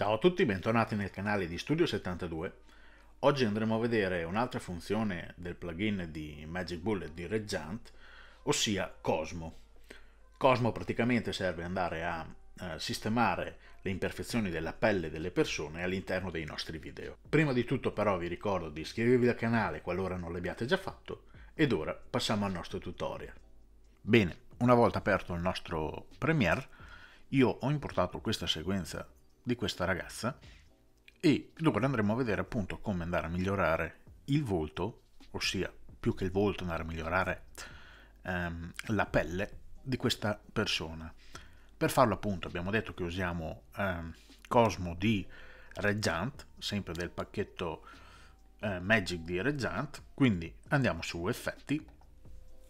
Ciao a tutti, bentornati nel canale di Studio 72. Oggi andremo a vedere un'altra funzione del plugin di Magic Bullet di Reggiant, ossia Cosmo. Cosmo praticamente serve andare a eh, sistemare le imperfezioni della pelle delle persone all'interno dei nostri video. Prima di tutto però vi ricordo di iscrivervi al canale qualora non l'abbiate già fatto ed ora passiamo al nostro tutorial. Bene, una volta aperto il nostro Premiere io ho importato questa sequenza di questa ragazza e allora andremo a vedere appunto come andare a migliorare il volto, ossia più che il volto andare a migliorare ehm, la pelle di questa persona. Per farlo appunto abbiamo detto che usiamo ehm, Cosmo di Reggiant, sempre del pacchetto eh, Magic di Reggiant, quindi andiamo su effetti,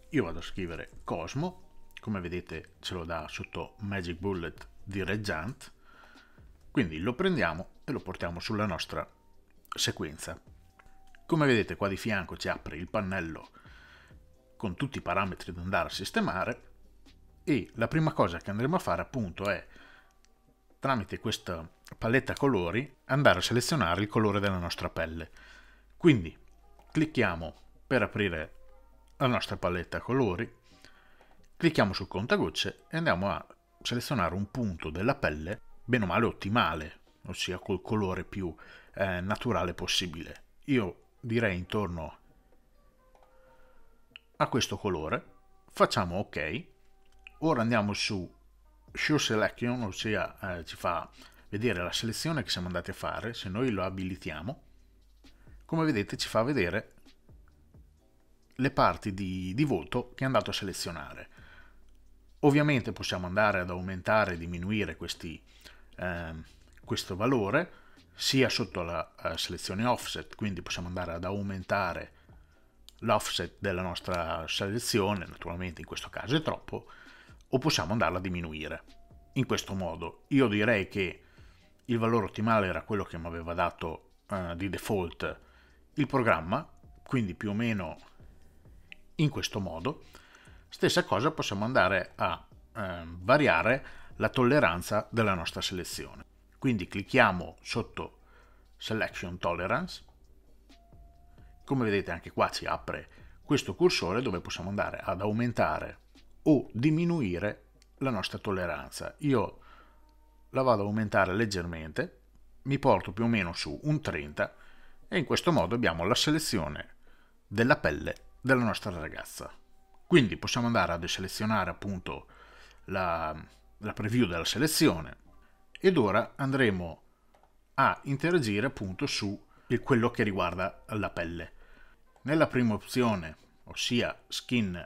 io vado a scrivere Cosmo, come vedete ce lo dà sotto Magic Bullet di Reggiant, quindi lo prendiamo e lo portiamo sulla nostra sequenza. Come vedete qua di fianco ci apre il pannello con tutti i parametri da andare a sistemare e la prima cosa che andremo a fare appunto è tramite questa paletta colori andare a selezionare il colore della nostra pelle. Quindi clicchiamo per aprire la nostra paletta colori, clicchiamo sul contagocce e andiamo a selezionare un punto della pelle bene o male ottimale, ossia col colore più eh, naturale possibile. Io direi intorno a questo colore, facciamo ok, ora andiamo su Show Selection, ossia eh, ci fa vedere la selezione che siamo andati a fare, se noi lo abilitiamo, come vedete ci fa vedere le parti di, di voto che è andato a selezionare. Ovviamente possiamo andare ad aumentare e diminuire questi, ehm, questo valore sia sotto la eh, selezione offset, quindi possiamo andare ad aumentare l'offset della nostra selezione, naturalmente in questo caso è troppo, o possiamo andarla a diminuire. In questo modo io direi che il valore ottimale era quello che mi aveva dato eh, di default il programma, quindi più o meno in questo modo. Stessa cosa possiamo andare a eh, variare la tolleranza della nostra selezione. Quindi clicchiamo sotto Selection Tolerance. Come vedete anche qua ci apre questo cursore dove possiamo andare ad aumentare o diminuire la nostra tolleranza. Io la vado ad aumentare leggermente, mi porto più o meno su un 30 e in questo modo abbiamo la selezione della pelle della nostra ragazza. Quindi possiamo andare a deselezionare appunto la, la preview della selezione ed ora andremo a interagire appunto su quello che riguarda la pelle. Nella prima opzione, ossia Skin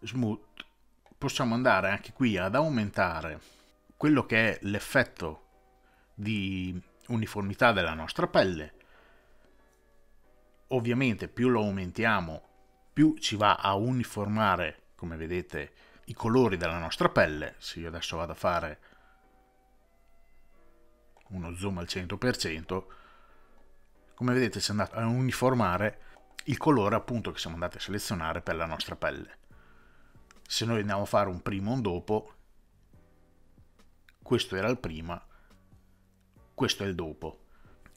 Smooth, possiamo andare anche qui ad aumentare quello che è l'effetto di uniformità della nostra pelle. Ovviamente più lo aumentiamo, più ci va a uniformare, come vedete, i colori della nostra pelle, se io adesso vado a fare uno zoom al 100%, come vedete si è andato a uniformare il colore appunto che siamo andati a selezionare per la nostra pelle. Se noi andiamo a fare un primo e un dopo, questo era il prima, questo è il dopo.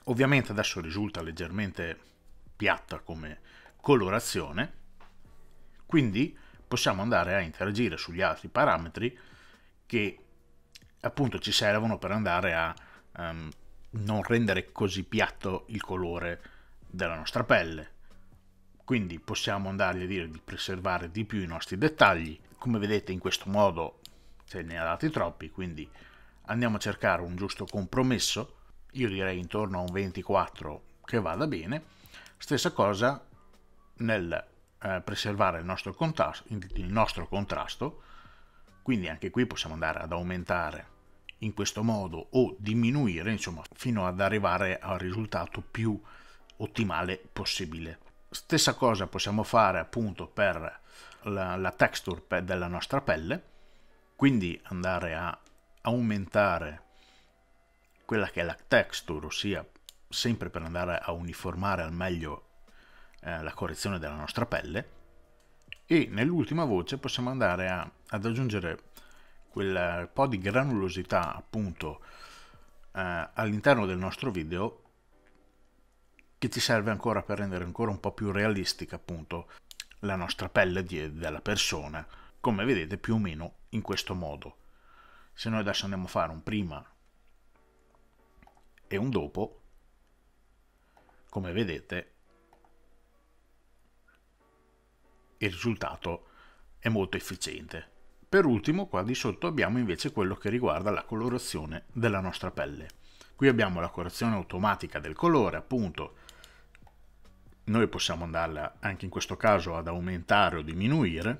Ovviamente adesso risulta leggermente piatta come colorazione, quindi possiamo andare a interagire sugli altri parametri che appunto ci servono per andare a um, non rendere così piatto il colore della nostra pelle. Quindi possiamo andargli a dire di preservare di più i nostri dettagli. Come vedete in questo modo ce ne ha dati troppi, quindi andiamo a cercare un giusto compromesso. Io direi intorno a un 24 che vada bene. Stessa cosa nel eh, preservare il nostro, il nostro contrasto, quindi anche qui possiamo andare ad aumentare in questo modo o diminuire, insomma, fino ad arrivare al risultato più ottimale possibile. Stessa cosa possiamo fare appunto per la, la texture della nostra pelle, quindi andare a aumentare quella che è la texture, ossia sempre per andare a uniformare al meglio eh, la correzione della nostra pelle e nell'ultima voce possiamo andare a, ad aggiungere quel po' di granulosità appunto eh, all'interno del nostro video che ci serve ancora per rendere ancora un po' più realistica appunto la nostra pelle di, della persona come vedete più o meno in questo modo se noi adesso andiamo a fare un prima e un dopo come vedete il risultato è molto efficiente. Per ultimo qua di sotto abbiamo invece quello che riguarda la colorazione della nostra pelle. Qui abbiamo la correzione automatica del colore, appunto noi possiamo andarla anche in questo caso ad aumentare o diminuire.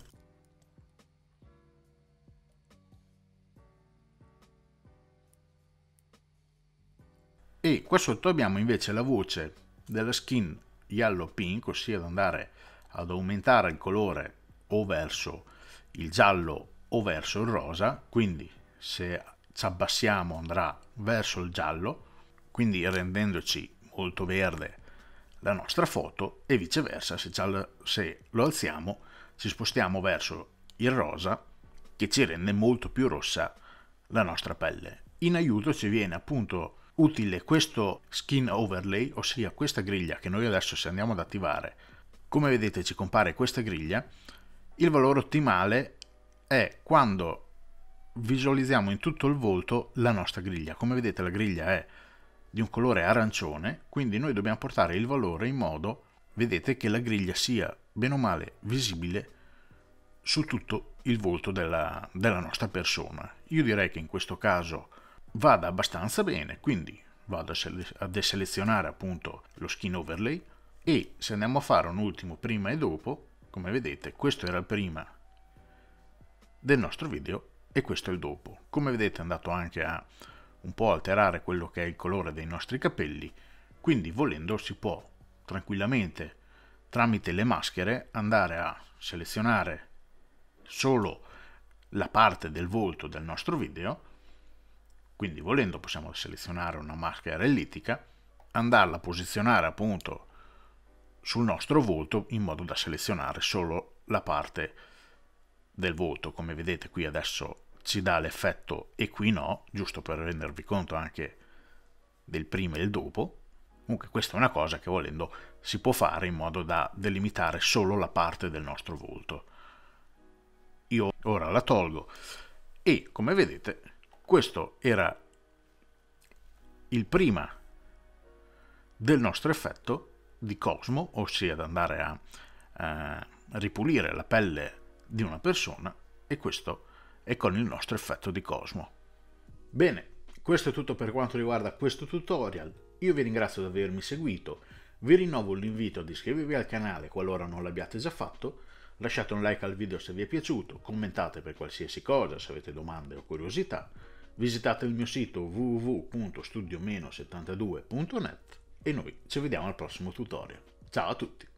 E qua sotto abbiamo invece la voce della skin yellow pink, ossia ad andare ad aumentare il colore o verso il giallo o verso il rosa, quindi se ci abbassiamo andrà verso il giallo, quindi rendendoci molto verde la nostra foto e viceversa se, se lo alziamo ci spostiamo verso il rosa che ci rende molto più rossa la nostra pelle. In aiuto ci viene appunto utile questo skin overlay, ossia questa griglia che noi adesso se andiamo ad attivare come vedete ci compare questa griglia, il valore ottimale è quando visualizziamo in tutto il volto la nostra griglia. Come vedete la griglia è di un colore arancione, quindi noi dobbiamo portare il valore in modo, vedete, che la griglia sia bene o male visibile su tutto il volto della, della nostra persona. Io direi che in questo caso vada abbastanza bene, quindi vado a, sele a deselezionare appunto lo skin overlay, e se andiamo a fare un ultimo prima e dopo, come vedete questo era il prima del nostro video e questo è il dopo. Come vedete è andato anche a un po' alterare quello che è il colore dei nostri capelli, quindi volendo si può tranquillamente tramite le maschere andare a selezionare solo la parte del volto del nostro video, quindi volendo possiamo selezionare una maschera ellitica, andarla a posizionare appunto sul nostro volto in modo da selezionare solo la parte del volto. Come vedete qui adesso ci dà l'effetto e qui no, giusto per rendervi conto anche del prima e del dopo. Comunque questa è una cosa che volendo si può fare in modo da delimitare solo la parte del nostro volto. Io ora la tolgo e come vedete questo era il prima del nostro effetto di cosmo, ossia ad andare a eh, ripulire la pelle di una persona, e questo è con il nostro effetto di cosmo. Bene, questo è tutto per quanto riguarda questo tutorial. Io vi ringrazio di avermi seguito, vi rinnovo l'invito ad iscrivervi al canale qualora non l'abbiate già fatto, lasciate un like al video se vi è piaciuto, commentate per qualsiasi cosa se avete domande o curiosità, visitate il mio sito www.studio-72.net e noi ci vediamo al prossimo tutorial. Ciao a tutti!